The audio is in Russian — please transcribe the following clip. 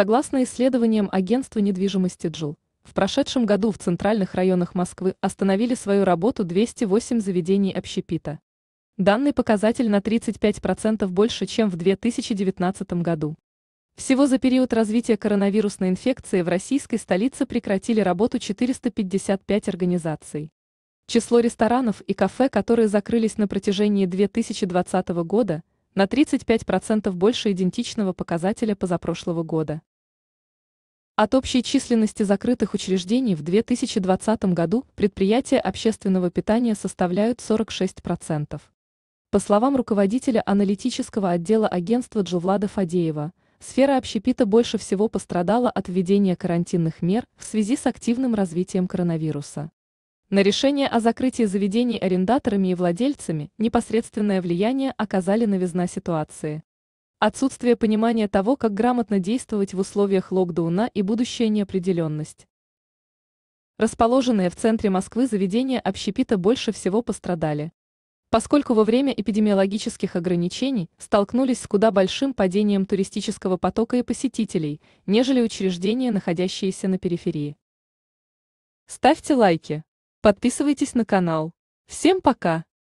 Согласно исследованиям агентства недвижимости «Джил», в прошедшем году в центральных районах Москвы остановили свою работу 208 заведений общепита. Данный показатель на 35% больше, чем в 2019 году. Всего за период развития коронавирусной инфекции в российской столице прекратили работу 455 организаций. Число ресторанов и кафе, которые закрылись на протяжении 2020 года, на 35% больше идентичного показателя позапрошлого года. От общей численности закрытых учреждений в 2020 году предприятия общественного питания составляют 46%. По словам руководителя аналитического отдела агентства Джувлада Фадеева, сфера общепита больше всего пострадала от введения карантинных мер в связи с активным развитием коронавируса. На решение о закрытии заведений арендаторами и владельцами непосредственное влияние оказали новизна ситуации. Отсутствие понимания того, как грамотно действовать в условиях локдауна и будущая неопределенность. Расположенные в центре Москвы заведения общепита больше всего пострадали. Поскольку во время эпидемиологических ограничений столкнулись с куда большим падением туристического потока и посетителей, нежели учреждения, находящиеся на периферии. Ставьте лайки. Подписывайтесь на канал. Всем пока!